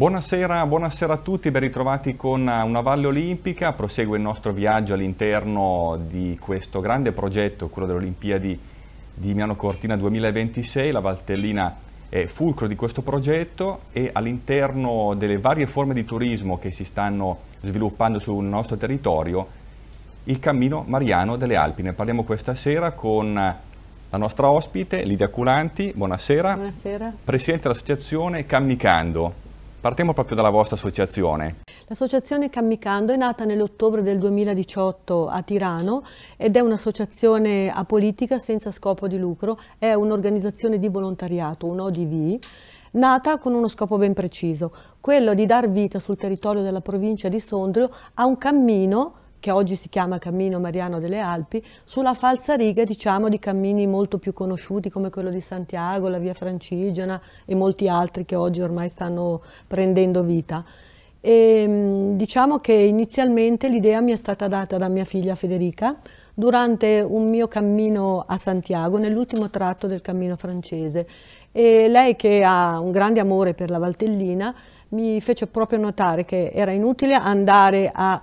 Buonasera, buonasera, a tutti, ben ritrovati con eh, Una Valle Olimpica. Prosegue il nostro viaggio all'interno di questo grande progetto, quello delle Olimpiadi di Milano Cortina 2026. La Valtellina è fulcro di questo progetto e all'interno delle varie forme di turismo che si stanno sviluppando sul nostro territorio, il cammino mariano delle Alpi. Ne parliamo questa sera con eh, la nostra ospite Lidia Culanti, buonasera. buonasera. Presidente dell'associazione Cammicando. Partiamo proprio dalla vostra associazione. L'associazione Cammicando è nata nell'ottobre del 2018 a Tirano ed è un'associazione apolitica senza scopo di lucro, è un'organizzazione di volontariato, un ODV, nata con uno scopo ben preciso, quello di dar vita sul territorio della provincia di Sondrio a un cammino che oggi si chiama Cammino Mariano delle Alpi, sulla falsariga diciamo, di cammini molto più conosciuti come quello di Santiago, la via Francigena e molti altri che oggi ormai stanno prendendo vita. E, ehm, diciamo che inizialmente l'idea mi è stata data da mia figlia Federica durante un mio cammino a Santiago, nell'ultimo tratto del cammino francese. E lei che ha un grande amore per la Valtellina mi fece proprio notare che era inutile andare a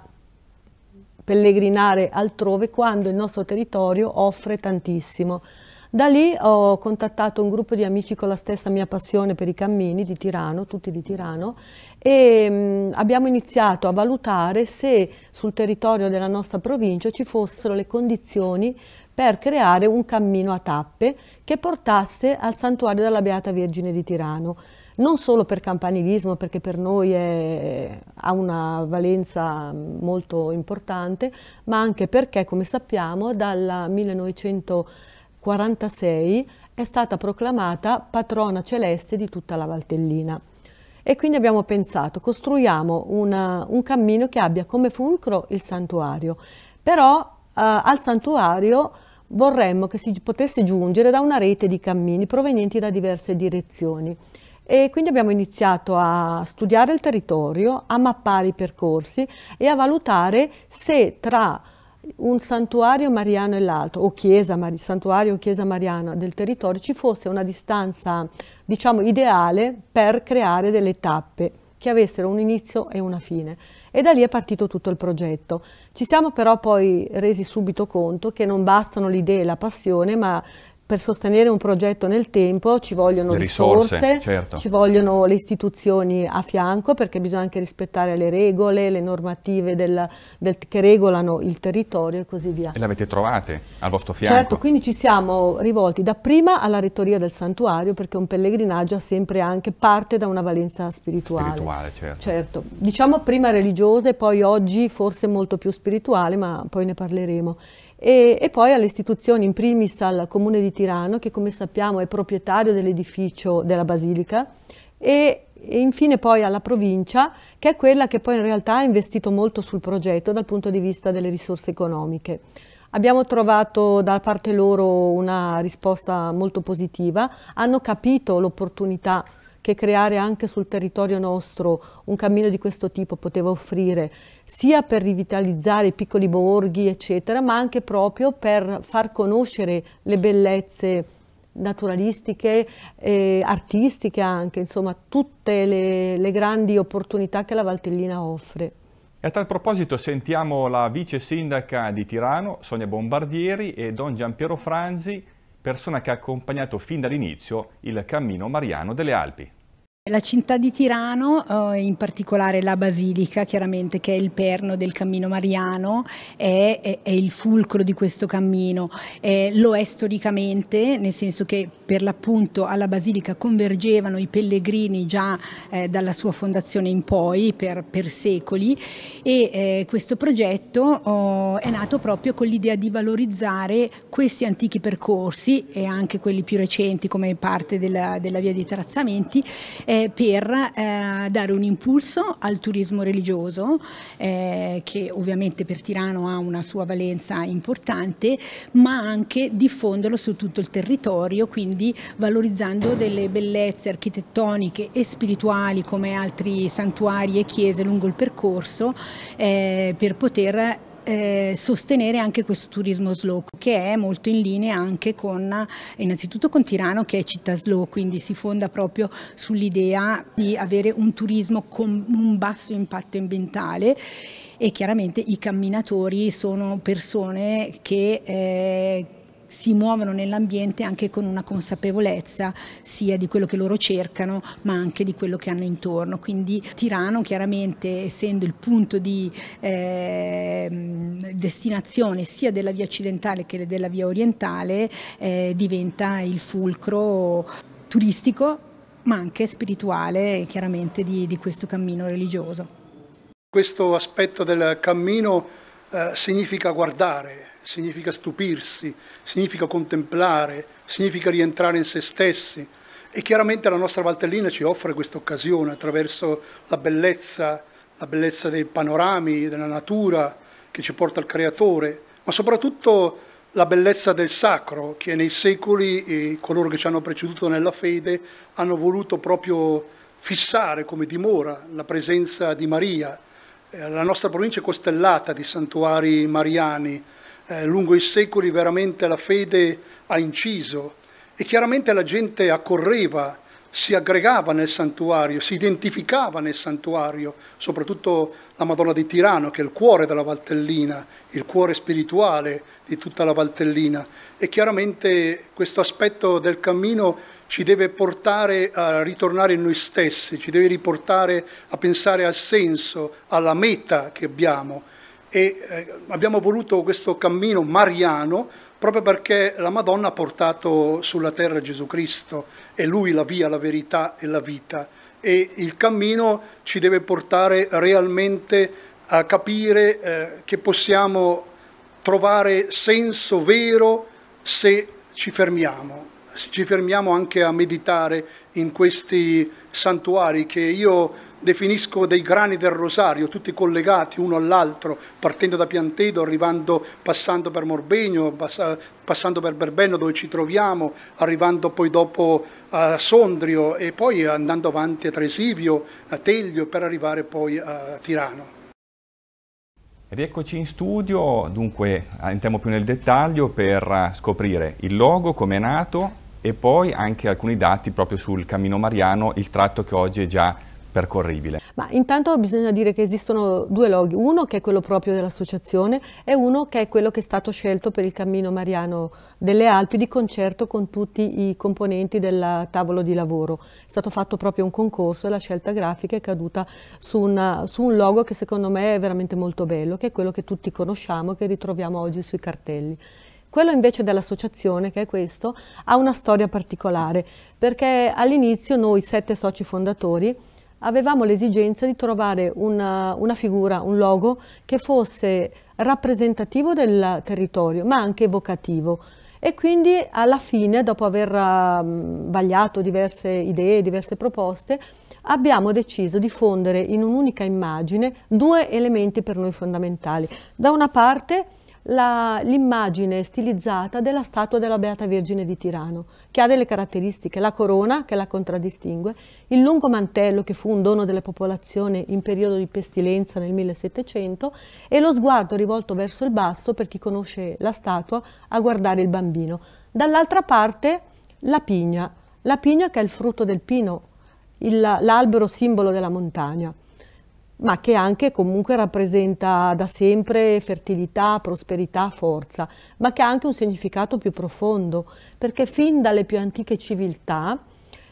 pellegrinare altrove quando il nostro territorio offre tantissimo. Da lì ho contattato un gruppo di amici con la stessa mia passione per i cammini di Tirano, tutti di Tirano, e abbiamo iniziato a valutare se sul territorio della nostra provincia ci fossero le condizioni per creare un cammino a tappe che portasse al santuario della Beata Vergine di Tirano non solo per campanilismo, perché per noi è, ha una valenza molto importante, ma anche perché, come sappiamo, dal 1946 è stata proclamata patrona celeste di tutta la Valtellina. E quindi abbiamo pensato, costruiamo una, un cammino che abbia come fulcro il santuario, però eh, al santuario vorremmo che si potesse giungere da una rete di cammini provenienti da diverse direzioni. E quindi abbiamo iniziato a studiare il territorio, a mappare i percorsi e a valutare se tra un santuario mariano e l'altro, o chiesa, santuario o chiesa mariana del territorio, ci fosse una distanza, diciamo, ideale per creare delle tappe che avessero un inizio e una fine. E da lì è partito tutto il progetto. Ci siamo però poi resi subito conto che non bastano l'idea e la passione, ma per sostenere un progetto nel tempo ci vogliono le risorse, risorse certo. ci vogliono le istituzioni a fianco perché bisogna anche rispettare le regole, le normative del, del, che regolano il territorio e così via. E l'avete trovate al vostro fianco? Certo, quindi ci siamo rivolti dapprima alla rettoria del santuario perché un pellegrinaggio ha sempre anche parte da una valenza spirituale. Spirituale, certo. certo. Diciamo prima religiosa e poi oggi forse molto più spirituale, ma poi ne parleremo e, e, poi alle istituzioni, in primis al Comune di Tirano, che come sappiamo è proprietario dell'edificio della Basilica, e, e, infine poi alla provincia, che è quella che poi in realtà ha investito molto sul progetto dal punto di vista delle risorse economiche. Abbiamo trovato da parte loro una risposta molto positiva, hanno capito l'opportunità che creare anche sul territorio nostro un cammino di questo tipo poteva offrire, sia per rivitalizzare i piccoli borghi, eccetera, ma anche proprio per far conoscere le bellezze naturalistiche, eh, artistiche anche, insomma tutte le, le grandi opportunità che la Valtellina offre. E a tal proposito sentiamo la vice sindaca di Tirano, Sonia Bombardieri, e don Giampiero Franzi, persona che ha accompagnato fin dall'inizio il cammino mariano delle Alpi. La città di Tirano, eh, in particolare la Basilica, chiaramente che è il perno del cammino mariano, è, è, è il fulcro di questo cammino, eh, lo è storicamente, nel senso che per l'appunto alla Basilica convergevano i pellegrini già eh, dalla sua fondazione in poi, per, per secoli, e eh, questo progetto oh, è nato proprio con l'idea di valorizzare questi antichi percorsi e anche quelli più recenti come parte della, della via dei terrazzamenti eh, eh, per eh, dare un impulso al turismo religioso eh, che ovviamente per Tirano ha una sua valenza importante ma anche diffonderlo su tutto il territorio quindi valorizzando delle bellezze architettoniche e spirituali come altri santuari e chiese lungo il percorso eh, per poter eh, sostenere anche questo turismo slow che è molto in linea anche con eh, innanzitutto con Tirano che è città slow quindi si fonda proprio sull'idea di avere un turismo con un basso impatto ambientale e chiaramente i camminatori sono persone che eh, si muovono nell'ambiente anche con una consapevolezza sia di quello che loro cercano ma anche di quello che hanno intorno. Quindi Tirano chiaramente essendo il punto di eh, destinazione sia della via occidentale che della via orientale eh, diventa il fulcro turistico ma anche spirituale chiaramente di, di questo cammino religioso. Questo aspetto del cammino eh, significa guardare, significa stupirsi, significa contemplare, significa rientrare in se stessi. E chiaramente la nostra Valtellina ci offre questa occasione attraverso la bellezza, la bellezza dei panorami, della natura che ci porta al creatore, ma soprattutto la bellezza del sacro che nei secoli eh, coloro che ci hanno preceduto nella fede hanno voluto proprio fissare come dimora la presenza di Maria. Eh, la nostra provincia è costellata di santuari mariani, eh, lungo i secoli veramente la fede ha inciso e chiaramente la gente accorreva, si aggregava nel santuario, si identificava nel santuario, soprattutto la Madonna di Tirano che è il cuore della Valtellina, il cuore spirituale di tutta la Valtellina e chiaramente questo aspetto del cammino ci deve portare a ritornare in noi stessi, ci deve riportare a pensare al senso, alla meta che abbiamo e eh, abbiamo voluto questo cammino mariano proprio perché la Madonna ha portato sulla terra Gesù Cristo, e Lui la via, la verità e la vita e il cammino ci deve portare realmente a capire eh, che possiamo trovare senso vero se ci fermiamo, se ci fermiamo anche a meditare in questi santuari che io definisco dei grani del rosario, tutti collegati uno all'altro, partendo da Piantedo, arrivando, passando per Morbegno, passando per Berbenno dove ci troviamo, arrivando poi dopo a Sondrio e poi andando avanti a Tresivio, a Teglio per arrivare poi a Tirano. Rieccoci in studio, dunque entriamo più nel dettaglio per eh, scoprire il logo, come è nato e poi anche alcuni dati proprio sul Cammino Mariano, il tratto che oggi è già percorribile. Ma intanto bisogna dire che esistono due loghi, uno che è quello proprio dell'associazione e uno che è quello che è stato scelto per il Cammino Mariano delle Alpi di concerto con tutti i componenti del tavolo di lavoro. È stato fatto proprio un concorso e la scelta grafica è caduta su, una, su un logo che secondo me è veramente molto bello, che è quello che tutti conosciamo e che ritroviamo oggi sui cartelli. Quello invece dell'associazione, che è questo, ha una storia particolare, perché all'inizio noi sette soci fondatori avevamo l'esigenza di trovare una, una, figura, un logo che fosse rappresentativo del territorio, ma anche evocativo. E quindi alla fine, dopo aver ehm, vagliato diverse idee, diverse proposte, abbiamo deciso di fondere in un'unica immagine due elementi per noi fondamentali. Da una parte l'immagine stilizzata della statua della Beata Vergine di Tirano, che ha delle caratteristiche, la corona che la contraddistingue, il lungo mantello che fu un dono delle popolazioni in periodo di pestilenza nel 1700 e lo sguardo rivolto verso il basso per chi conosce la statua a guardare il bambino. Dall'altra parte la pigna, la pigna che è il frutto del pino, l'albero simbolo della montagna ma che anche comunque rappresenta da sempre fertilità, prosperità, forza, ma che ha anche un significato più profondo, perché fin dalle più antiche civiltà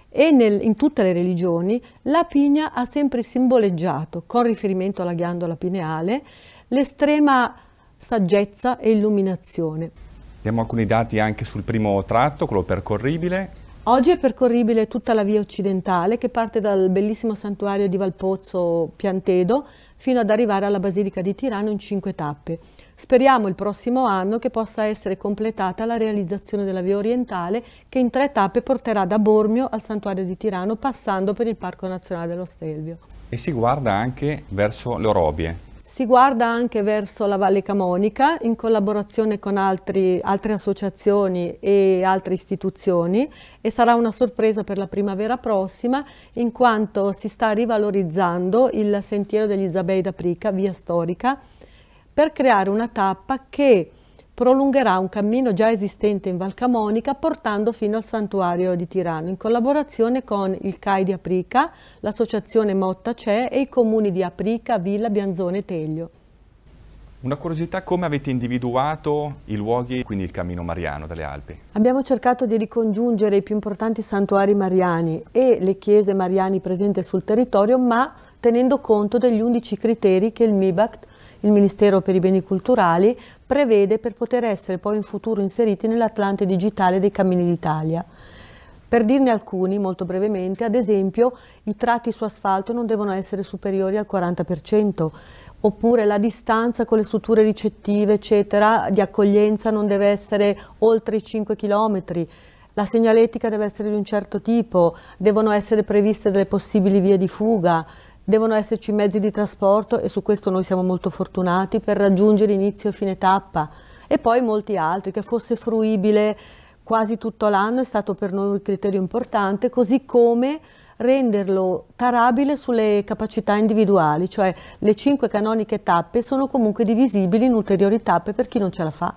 e nel, in tutte le religioni la pigna ha sempre simboleggiato, con riferimento alla ghiandola pineale, l'estrema saggezza e illuminazione. Abbiamo alcuni dati anche sul primo tratto, quello percorribile, Oggi è percorribile tutta la via occidentale che parte dal bellissimo santuario di Valpozzo Piantedo fino ad arrivare alla Basilica di Tirano in cinque tappe. Speriamo il prossimo anno che possa essere completata la realizzazione della via orientale che in tre tappe porterà da Bormio al santuario di Tirano passando per il Parco Nazionale dello Stelvio. E si guarda anche verso le Orobie, si guarda anche verso la Valle Camonica in collaborazione con altri, altre associazioni e altre istituzioni e sarà una sorpresa per la primavera prossima in quanto si sta rivalorizzando il sentiero degli Isabei d'Aprica, via storica, per creare una tappa che prolungherà un cammino già esistente in Valcamonica portando fino al santuario di Tirano in collaborazione con il CAI di Aprica, l'associazione Motta CE e i comuni di Aprica, Villa, Bianzone e Teglio. Una curiosità, come avete individuato i luoghi, quindi il cammino mariano dalle Alpi? Abbiamo cercato di ricongiungere i più importanti santuari mariani e le chiese mariani presenti sul territorio, ma tenendo conto degli 11 criteri che il MIBACT il Ministero per i Beni Culturali prevede per poter essere poi in futuro inseriti nell'Atlante Digitale dei Cammini d'Italia. Per dirne alcuni, molto brevemente, ad esempio i tratti su asfalto non devono essere superiori al 40%, oppure la distanza con le strutture ricettive, eccetera, di accoglienza non deve essere oltre i 5 km, la segnaletica deve essere di un certo tipo, devono essere previste delle possibili vie di fuga, Devono esserci mezzi di trasporto e su questo noi siamo molto fortunati per raggiungere inizio e fine tappa e poi molti altri, che fosse fruibile quasi tutto l'anno è stato per noi un criterio importante, così come renderlo tarabile sulle capacità individuali, cioè le cinque canoniche tappe sono comunque divisibili in ulteriori tappe per chi non ce la fa.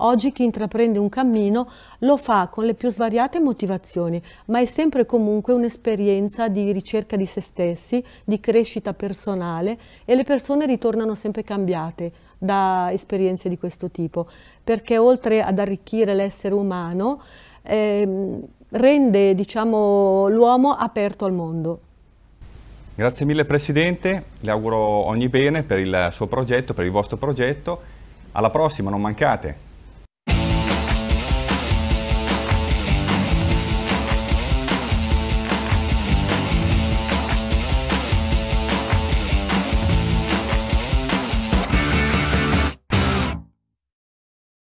Oggi chi intraprende un cammino lo fa con le più svariate motivazioni, ma è sempre comunque un'esperienza di ricerca di se stessi, di crescita personale e le persone ritornano sempre cambiate da esperienze di questo tipo, perché oltre ad arricchire l'essere umano, eh, rende diciamo, l'uomo aperto al mondo. Grazie mille Presidente, le auguro ogni bene per il suo progetto, per il vostro progetto. Alla prossima, non mancate!